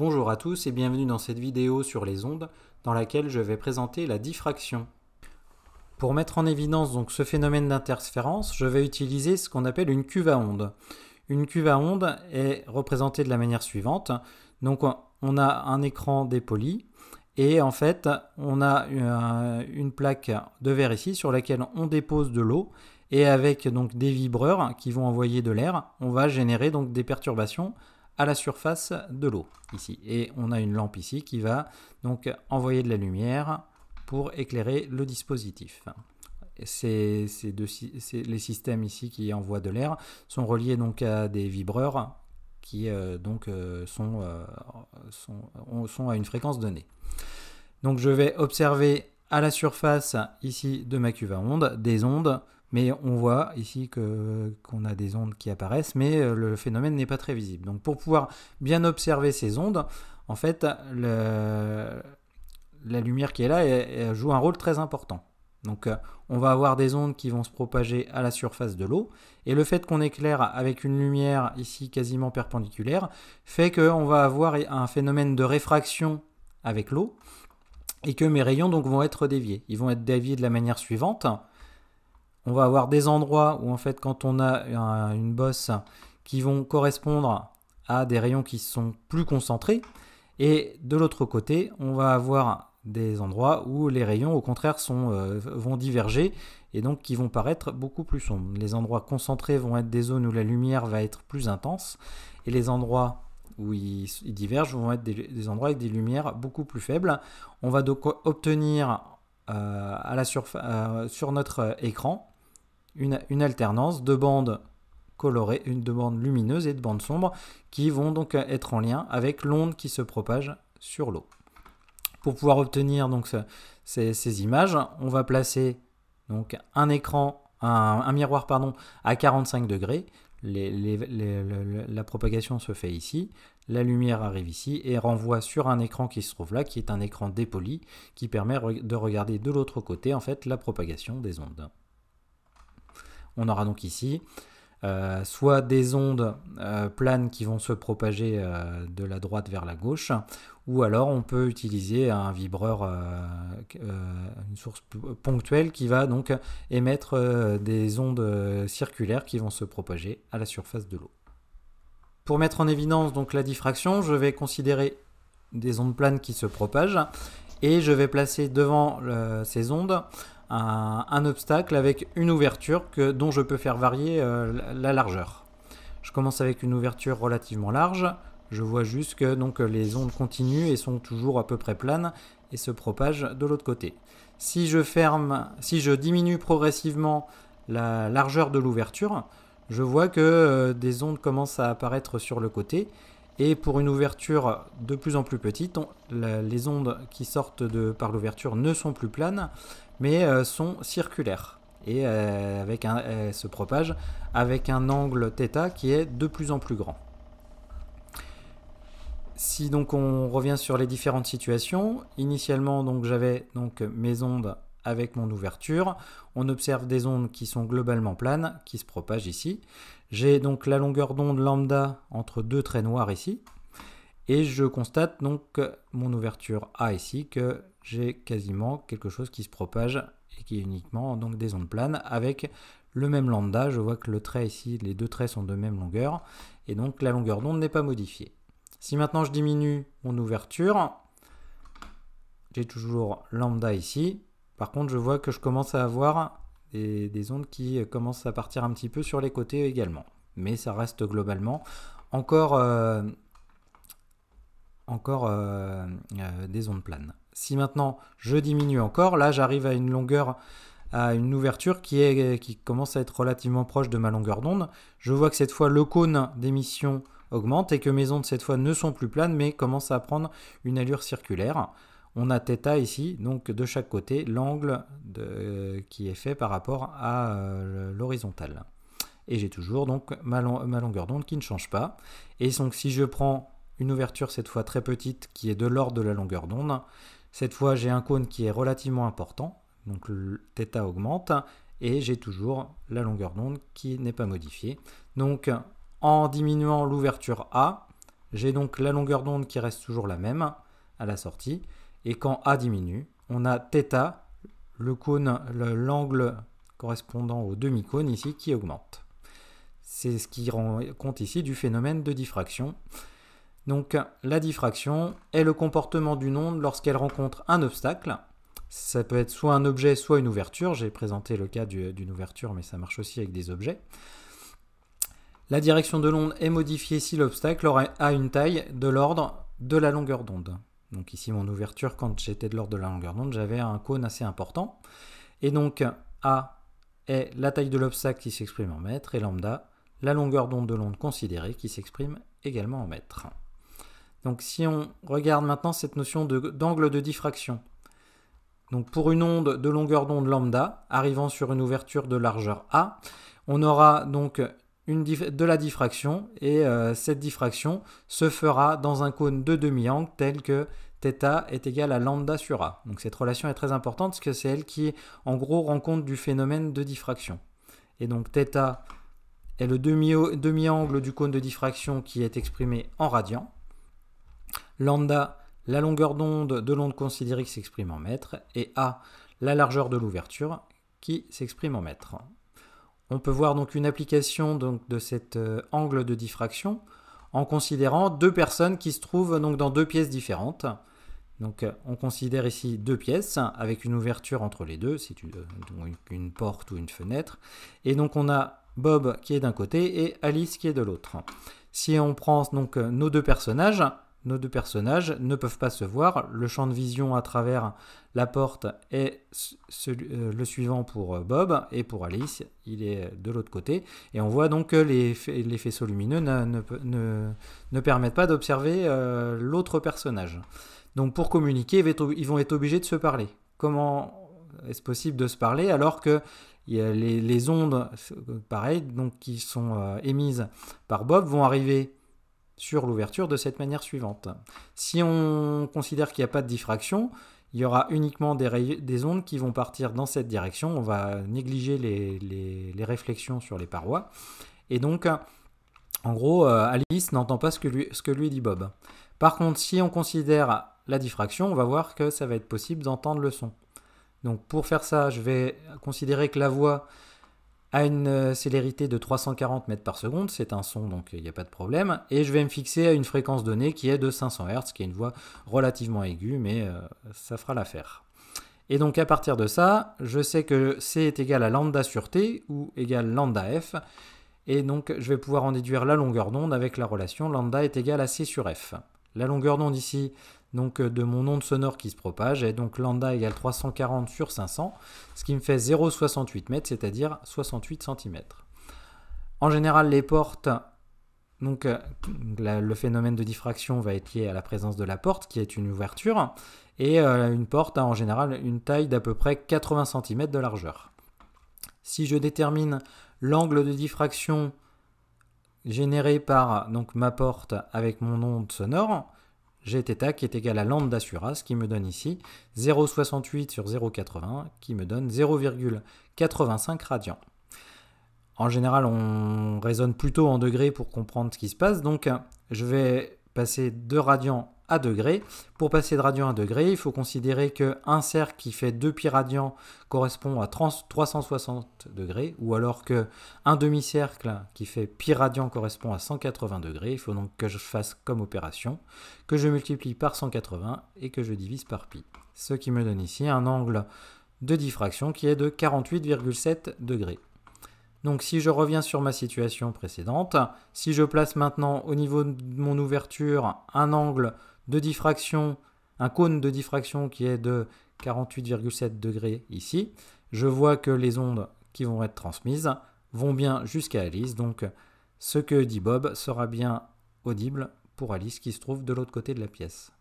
Bonjour à tous et bienvenue dans cette vidéo sur les ondes dans laquelle je vais présenter la diffraction. Pour mettre en évidence donc ce phénomène d'interférence, je vais utiliser ce qu'on appelle une cuve à ondes. Une cuve à ondes est représentée de la manière suivante. Donc on a un écran dépoli et en fait on a euh, une plaque de verre ici sur laquelle on dépose de l'eau et avec donc des vibreurs qui vont envoyer de l'air, on va générer donc des perturbations à la surface de l'eau ici. Et on a une lampe ici qui va donc envoyer de la lumière pour éclairer le dispositif. Ces, deux, les systèmes ici qui envoient de l'air sont reliés donc à des vibreurs qui euh, donc euh, sont, euh, sont, sont à une fréquence donnée. Donc je vais observer à la surface ici de ma cuve à ondes des ondes mais on voit ici qu'on a des ondes qui apparaissent, mais euh, le phénomène n'est pas très visible. Donc pour pouvoir bien observer ces ondes, en fait, la lumière qui est là joue un rôle très important. Donc euh, on va avoir des ondes qui vont se propager à la surface de l'eau, et le fait qu'on éclaire avec une lumière ici quasiment perpendiculaire fait qu'on va avoir un phénomène de réfraction avec l'eau, et que mes rayons donc vont être déviés. Ils vont être déviés de la manière suivante on va avoir des endroits où en fait quand on a une bosse qui vont correspondre à des rayons qui sont plus concentrés et de l'autre côté on va avoir des endroits où les rayons au contraire sont, euh, vont diverger et donc qui vont paraître beaucoup plus sombres. Les endroits concentrés vont être des zones où la lumière va être plus intense et les endroits où ils, divergent vont être des, endroits avec des lumières beaucoup plus faibles. On va donc obtenir euh, à la euh, sur notre écran une, alternance de bandes colorées, une de bandes lumineuses et de bandes sombres qui vont donc euh, être en lien avec l'onde qui se propage sur l'eau. Pour pouvoir obtenir donc ces, images, on va placer donc un écran, un, miroir pardon, à 45 degrés. la propagation se fait ici, la lumière arrive ici et renvoie sur un écran qui se trouve là, qui est un écran dépoli, qui permet de regarder de l'autre côté en fait la propagation des ondes. On aura donc ici euh, soit des ondes euh, planes qui vont se propager euh, de la droite vers la gauche, ou alors on peut utiliser un vibreur, une source ponctuelle qui va donc émettre des ondes circulaires qui vont se propager à la surface de l'eau. Pour mettre en évidence donc la diffraction, je vais considérer des ondes planes qui se propagent et je vais placer devant ces ondes un, obstacle avec une ouverture que, dont je peux faire varier euh, la largeur. Je commence avec une ouverture relativement large. Je vois juste que donc, les ondes continuent et sont toujours à peu près planes et se propagent de l'autre côté. Si je ferme, si je diminue progressivement la largeur de l'ouverture, je vois que euh, des ondes commencent à apparaître sur le côté et pour une ouverture de plus en plus petite, les ondes qui sortent de, par l'ouverture ne sont plus planes, mais euh, sont circulaires. Et euh, avec un, euh, se propagent avec un angle θ qui est de plus en plus grand. Si donc on revient sur les différentes situations, initialement donc j'avais donc mes ondes avec mon ouverture, on observe des ondes qui sont globalement planes, qui se propagent ici. J'ai donc la longueur d'onde lambda entre deux traits noirs ici. Et je constate donc mon ouverture A ici que j'ai quasiment quelque chose qui se propage et qui est uniquement donc des ondes planes avec le même lambda. Je vois que le trait ici, les deux traits sont de même longueur et donc la longueur d'onde n'est pas modifiée. Si maintenant je diminue mon ouverture, j'ai toujours lambda ici. Par contre, je vois que je commence à avoir des, des, ondes qui euh, commencent à partir un petit peu sur les côtés également. Mais ça reste globalement encore, euh, encore euh, des ondes planes. Si maintenant je diminue encore, là j'arrive à une longueur, à une ouverture qui, est, qui commence à être relativement proche de ma longueur d'onde. Je vois que cette fois le cône d'émission augmente et que mes ondes cette fois ne sont plus planes mais commencent à prendre une allure circulaire on a θ ici, donc de chaque côté, l'angle euh, qui est fait par rapport à euh, l'horizontale. Et j'ai toujours donc ma, longueur d'onde qui ne change pas. Et donc si je prends une ouverture cette fois très petite qui est de l'ordre de la longueur d'onde, cette fois j'ai un cône qui est relativement important, donc le θ augmente, et j'ai toujours la longueur d'onde qui n'est pas modifiée. Donc en diminuant l'ouverture A, j'ai donc la longueur d'onde qui reste toujours la même à la sortie, et quand A diminue, on a θ, le cône, l'angle correspondant au demi-cône ici qui augmente. C'est ce qui rend compte ici du phénomène de diffraction. Donc la diffraction est le comportement d'une onde lorsqu'elle rencontre un obstacle. Ça peut être soit un objet, soit une ouverture. J'ai présenté le cas d'une ouverture, mais ça marche aussi avec des objets. La direction de l'onde est modifiée si l'obstacle a une taille de l'ordre de la longueur d'onde. Donc ici mon ouverture, quand j'étais de l'ordre de la longueur d'onde, j'avais un cône assez important. Et donc A est la taille de l'obstacle qui s'exprime en mètres et lambda, la longueur d'onde de l'onde considérée qui s'exprime également en mètres. Donc si on regarde maintenant cette notion d'angle de, diffraction. Donc pour une onde de longueur d'onde lambda arrivant sur une ouverture de largeur A, on aura donc de la diffraction et euh, cette diffraction se fera dans un cône de demi-angle tel que θ est égal à lambda sur A. Donc cette relation est très importante parce que c'est elle qui en gros rend compte du phénomène de diffraction. Et donc θ est le demi-angle du cône de diffraction qui est exprimé en radians Lambda, la longueur d'onde de l'onde considérée qui s'exprime en mètres. Et A, la largeur de l'ouverture qui s'exprime en mètres. On peut voir donc une application donc, de cet euh, angle de diffraction en considérant deux personnes qui se trouvent donc dans deux pièces différentes. Donc euh, on considère ici deux pièces avec une ouverture entre les deux, c'est euh, une, une, porte ou une fenêtre. Et donc on a Bob qui est d'un côté et Alice qui est de l'autre. Si on prend donc nos deux personnages, nos deux personnages ne peuvent pas se voir. Le champ de vision à travers la porte est euh, le suivant pour euh, Bob et pour Alice, il est de l'autre côté. Et on voit donc que les, faisceaux lumineux ne, permettent pas d'observer euh, l'autre personnage. Donc pour communiquer, ils vont être obligés de se parler. Comment est-ce possible de se parler alors que les, ondes, pareil, donc, qui sont émises par Bob, vont arriver sur l'ouverture de cette manière suivante. Si on considère qu'il n'y a pas de diffraction, il y aura uniquement des, ondes qui vont partir dans cette direction. On va négliger les, réflexions sur les parois. Et donc, en gros, euh, Alice n'entend pas ce que lui dit Bob. Par contre, si on considère la diffraction, on va voir que ça va être possible d'entendre le son. Donc pour faire ça, je vais considérer que la voix à une euh, célérité de 340 mètres par seconde, c'est un son donc il n'y a pas de problème, et je vais me fixer à une fréquence donnée qui est de 500 Hz, qui est une voix relativement aiguë, mais euh, ça fera l'affaire. Et donc à partir de ça, je sais que C est égal à lambda sur T ou égal lambda F, et donc je vais pouvoir en déduire la longueur d'onde avec la relation lambda est égal à C sur F. La longueur d'onde ici, donc euh, de mon onde sonore qui se propage. Et donc lambda égale 340 sur 500, ce qui me fait 0,68 mètres, c'est-à-dire 68 cm. En général, les portes, donc euh, le phénomène de diffraction va être lié à la présence de la porte, qui est une ouverture, et euh, une porte a en général une taille d'à peu près 80 cm de largeur. Si je détermine l'angle de diffraction généré par donc, ma porte avec mon onde sonore, gθ qui est égal à lambda sur A, ce qui me donne ici 0,68 sur 0,80 qui me donne 0,85 radians. En général, on raisonne plutôt en degrés pour comprendre ce qui se passe, donc je vais passer de radians degrés. Pour passer de radian à degré, il faut considérer qu'un cercle qui fait 2 pi radian correspond à 360 degrés, ou alors que un demi-cercle qui fait pi radian correspond à 180 degrés. Il faut donc que je fasse comme opération, que je multiplie par 180 et que je divise par pi. Ce qui me donne ici un angle de diffraction qui est de 48,7 degrés. Donc si je reviens sur ma situation précédente, si je place maintenant au niveau de mon ouverture un angle de diffraction, un cône de diffraction qui est de 48,7 degrés ici, je vois que les ondes qui vont être transmises vont bien jusqu'à Alice. Donc ce que dit Bob sera bien audible pour Alice qui se trouve de l'autre côté de la pièce.